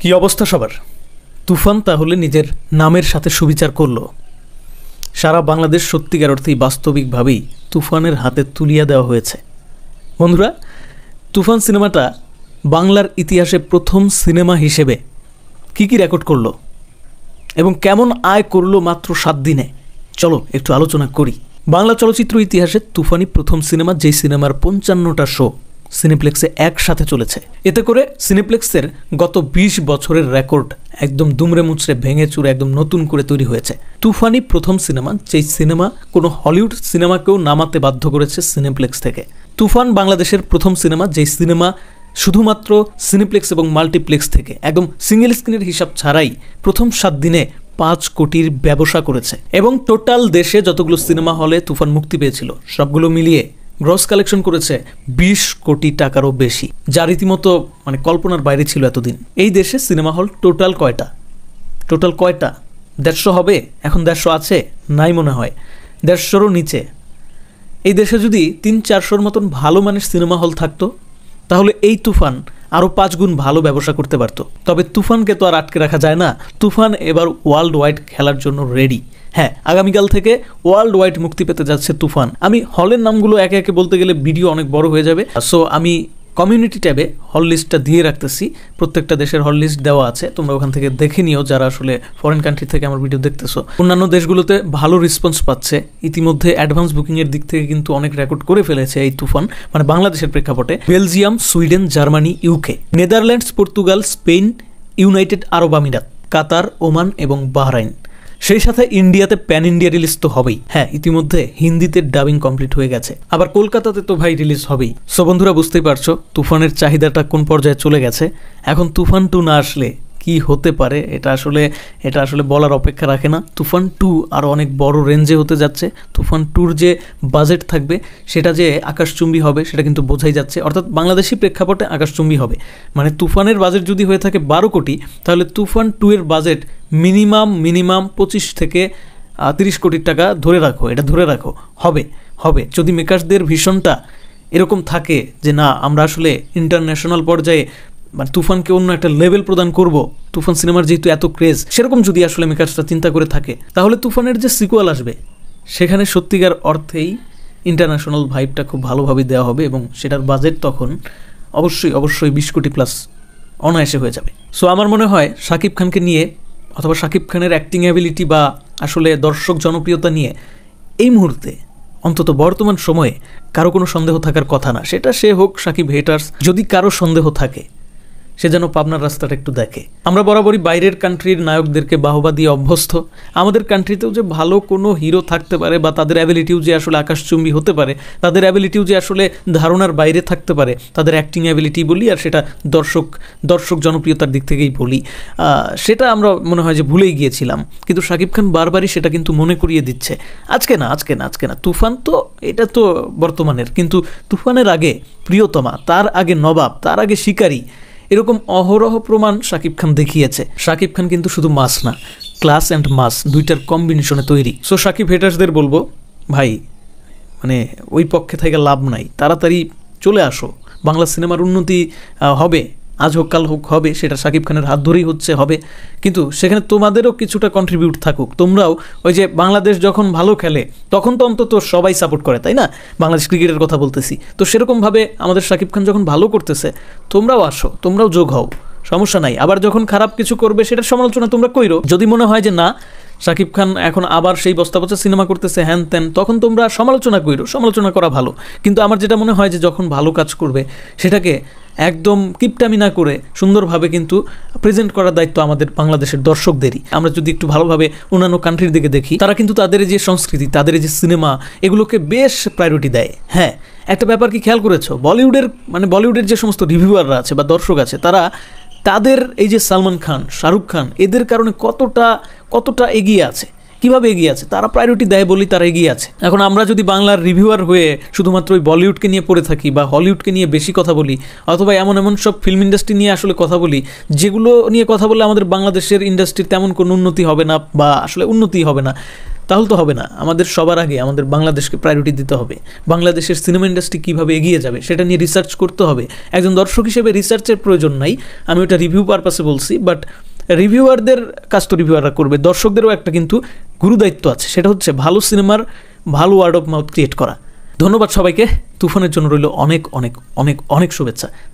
কি অবস্থা সবার তুফান তাহলে নিজের নামের সাথে সুবিচার করল সারা বাংলাদেশ সত্যিকার অর্থেই বাস্তবিকভাবেই তুফানের হাতে তুলিয়া দেওয়া হয়েছে বন্ধুরা তুফান সিনেমাটা বাংলার ইতিহাসে প্রথম সিনেমা হিসেবে কি কি রেকর্ড করলো এবং কেমন আয় করলো মাত্র সাত দিনে চলো একটু আলোচনা করি বাংলা চলচ্চিত্র ইতিহাসে তুফানি প্রথম সিনেমা যেই সিনেমার পঞ্চান্নটা শো সিনেপ্লেক্সে একসাথে চলেছে এতে করে সিনেপ্লেক্সের গত ২০ বছরের রেকর্ড একদম দুমড়ে মুচড়ে ভেঙে চুরে একদম নতুন করে তৈরি হয়েছে তুফানি প্রথম সিনেমা যেই সিনেমা কোনো হলিউড সিনেমাকেও নামাতে বাধ্য করেছে সিনেপ্লেক্স থেকে তুফান বাংলাদেশের প্রথম সিনেমা যেই সিনেমা শুধুমাত্র সিনেপ্লেক্স এবং মাল্টিপ্লেক্স থেকে একদম সিঙ্গেল স্ক্রিনের হিসাব ছাড়াই প্রথম সাত দিনে পাঁচ কোটির ব্যবসা করেছে এবং টোটাল দেশে যতগুলো সিনেমা হলে তুফান মুক্তি পেয়েছিল সবগুলো মিলিয়ে গ্রস কালেকশন করেছে বিশ কোটি টাকারও বেশি যা রীতিমতো মানে কল্পনার বাইরে ছিল এতদিন এই দেশে সিনেমা হল টোটাল কয়টা টোটাল কয়টা দেড়শো হবে এখন দেড়শো আছে নাই মনে হয় দেড়শোরও নিচে এই দেশে যদি তিন চারশোর মতন ভালো মানের সিনেমা হল থাকতো তাহলে এই তুফান আরও পাঁচ গুণ ভালো ব্যবসা করতে পারত তবে তুফানকে তো আর আটকে রাখা যায় না তুফান এবার ওয়ার্ল্ড ওয়াইড খেলার জন্য রেডি হ্যাঁ আগামীকাল থেকে ওয়ার্ল্ড ওয়াইড মুক্তি পেতে যাচ্ছে তুফান আমি হলের নামগুলো একে একে বলতে গেলে ভিডিও অনেক বড় হয়ে যাবে সো আমি কমিউনিটি ট্যাবে হল লিস্টটা দিয়ে রাখতেছি প্রত্যেকটা দেশের হল লিস্ট দেওয়া আছে তোমরা ওখান থেকে দেখে নিও যারা আসলে ফরেন কান্ট্রি থেকে আমার ভিডিও দেখতেছো অন্যান্য দেশগুলোতে ভালো রেসপন্স পাচ্ছে ইতিমধ্যে অ্যাডভান্স বুকিংয়ের দিক থেকে কিন্তু অনেক রেকর্ড করে ফেলেছে এই তুফান মানে বাংলাদেশের প্রেক্ষাপটে Belgium Sweden Germany UK Netherlands Portugal Spain United আরব আমিরাত কাতার ওমান এবং বাহরাইন সেই সাথে ইন্ডিয়াতে প্যান ইন্ডিয়া রিলিজ তো হবেই হ্যাঁ ইতিমধ্যে হিন্দিতে ডাবিং কমপ্লিট হয়ে গেছে আবার কলকাতাতে তো ভাই রিলিজ হবেই সো বন্ধুরা বুঝতেই পারছো তুফানের চাহিদাটা কোন পর্যায়ে চলে গেছে এখন তুফান টু না আসলে কি হতে পারে এটা আসলে এটা আসলে বলার অপেক্ষা রাখে না তুফান টু আরও অনেক বড় রেঞ্জে হতে যাচ্ছে তুফান টুর যে বাজেট থাকবে সেটা যে আকাশচুম্বী হবে সেটা কিন্তু বোঝাই যাচ্ছে অর্থাৎ বাংলাদেশি প্রেক্ষাপটে আকাশচুম্বী হবে মানে তুফানের বাজেট যদি হয়ে থাকে বারো কোটি তাহলে তুফান টু এর বাজেট মিনিমাম মিনিমাম পঁচিশ থেকে তিরিশ কোটির টাকা ধরে রাখো এটা ধরে রাখো হবে হবে যদি মেকার্সদের ভীষণটা এরকম থাকে যে না আমরা আসলে ইন্টারন্যাশনাল পর্যায়ে মানে তুফানকে অন্য একটা লেভেল প্রদান করব তুফান সিনেমার যেহেতু এত ক্রেজ সেরকম যদি আসলে কাজটা চিন্তা করে থাকে তাহলে তুফানের যে সিকুয়াল আসবে সেখানে সত্যিকার অর্থেই ইন্টারন্যাশনাল ভাইবটা খুব ভালোভাবে দেওয়া হবে এবং সেটার বাজেট তখন অবশ্যই অবশ্যই বিশ কোটি প্লাস অনায়াসে হয়ে যাবে সো আমার মনে হয় শাকিব খানকে নিয়ে অথবা শাকিব খানের অ্যাক্টিং অ্যাবিলিটি বা আসলে দর্শক জনপ্রিয়তা নিয়ে এই মুহূর্তে অন্তত বর্তমান সময়ে কারো কোনো সন্দেহ থাকার কথা না সেটা সে হোক সাকিব হেটার্স যদি কারো সন্দেহ থাকে সে যেন পাবনার রাস্তাটা একটু দেখে আমরা বরাবরই বাইরের কান্ট্রির নায়কদেরকে বাহবা দিয়ে অভ্যস্ত আমাদের কান্ট্রিতেও যে ভালো কোনো হিরো থাকতে পারে বা তাদের অ্যাবিলিটিও যে আসলে আকাশচুম্বী হতে পারে তাদের অ্যাবিলিটিও যে আসলে ধারণার বাইরে থাকতে পারে তাদের অ্যাক্টিং অ্যাবিলিটি বলি আর সেটা দর্শক দর্শক জনপ্রিয়তার দিক থেকেই বলি সেটা আমরা মনে হয় যে ভুলেই গিয়েছিলাম কিন্তু শাকিব খান বারবারই সেটা কিন্তু মনে করিয়ে দিচ্ছে আজকে না আজকে না আজকে না তুফান তো এটা তো বর্তমানের কিন্তু তুফানের আগে প্রিয়তমা তার আগে নবাব তার আগে শিকারী এরকম অহরহ প্রমাণ শাকিব খান দেখিয়েছে শাকিব খান কিন্তু শুধু মাস না ক্লাস অ্যান্ড মাস দুইটার কম্বিনেশনে তৈরি সো সাকিব হেটার্সদের বলবো ভাই মানে ওই পক্ষে থেকে লাভ নাই তাড়াতাড়ি চলে আসো বাংলা সিনেমার উন্নতি হবে আজ হোক কাল হোক হবে সেটা সাকিব খানের হাত ধরেই হচ্ছে হবে কিন্তু সেখানে তোমাদেরও কিছুটা কন্ট্রিবিউট থাকুক তোমরাও ওই যে বাংলাদেশ যখন ভালো খেলে তখন তো অন্তত সবাই সাপোর্ট করে তাই না বাংলাদেশ ক্রিকেটের কথা বলতেছি তো সেরকমভাবে আমাদের সাকিব খান যখন ভালো করতেছে তোমরাও আসো তোমরাও যোগ হও সমস্যা নাই আবার যখন খারাপ কিছু করবে সেটার সমালোচনা তোমরা কইরো যদি মনে হয় যে না শাকিব খান এখন আবার সেই বস্তা বস্তা সিনেমা করতেছে হ্যান ত্যান তখন তোমরা সমালোচনা করো সমালোচনা করা ভালো কিন্তু আমার যেটা মনে হয় যে যখন ভালো কাজ করবে সেটাকে একদম কিপটামি না করে সুন্দরভাবে কিন্তু প্রেজেন্ট করার দায়িত্ব আমাদের বাংলাদেশের দর্শকদেরই আমরা যদি একটু ভালোভাবে অন্যান্য কান্ট্রির দিকে দেখি তারা কিন্তু তাদের যে সংস্কৃতি তাদের যে সিনেমা এগুলোকে বেশ প্রায়োরিটি দেয় হ্যাঁ একটা ব্যাপার কি খেয়াল করেছো বলিউডের মানে বলিউডের যে সমস্ত রিভিউয়াররা আছে বা দর্শক আছে তারা তাদের এই যে সালমান খান শাহরুখ খান এদের কারণে কতটা কতটা এগিয়ে আছে কিভাবে এগিয়ে আছে তারা প্রায়োরিটি দেয় বলেই তারা এগিয়ে আছে এখন আমরা যদি বাংলার রিভিউয়ার হয়ে শুধুমাত্র ওই বলিউডকে নিয়ে পড়ে থাকি বা হলিউডকে নিয়ে বেশি কথা বলি অথবা এমন এমন সব ফিল্ম ইন্ডাস্ট্রি নিয়ে আসলে কথা বলি যেগুলো নিয়ে কথা বলে আমাদের বাংলাদেশের ইন্ডাস্ট্রির তেমন কোনো উন্নতি হবে না বা আসলে উন্নতি হবে না তাহলে তো হবে না আমাদের সবার আগে আমাদের বাংলাদেশকে প্রায়োরিটি দিতে হবে বাংলাদেশের সিনেমা ইন্ডাস্ট্রি কীভাবে এগিয়ে যাবে সেটা নিয়ে রিসার্চ করতে হবে একজন দর্শক হিসেবে রিসার্চের প্রয়োজন নাই আমি ওটা রিভিউ পারপাসে বলছি বাট রিভিউয়ারদের কাজ তো রিভিউয়াররা করবে দর্শকদেরও একটা কিন্তু গুরুদায়িত্ব আছে সেটা হচ্ছে ভালো সিনেমার ভালো ওয়ার্ড অফ মাউথ ক্রিয়েট করা ধন্যবাদ সবাইকে তুফানের জন্য রইল অনেক অনেক অনেক অনেক শুভেচ্ছা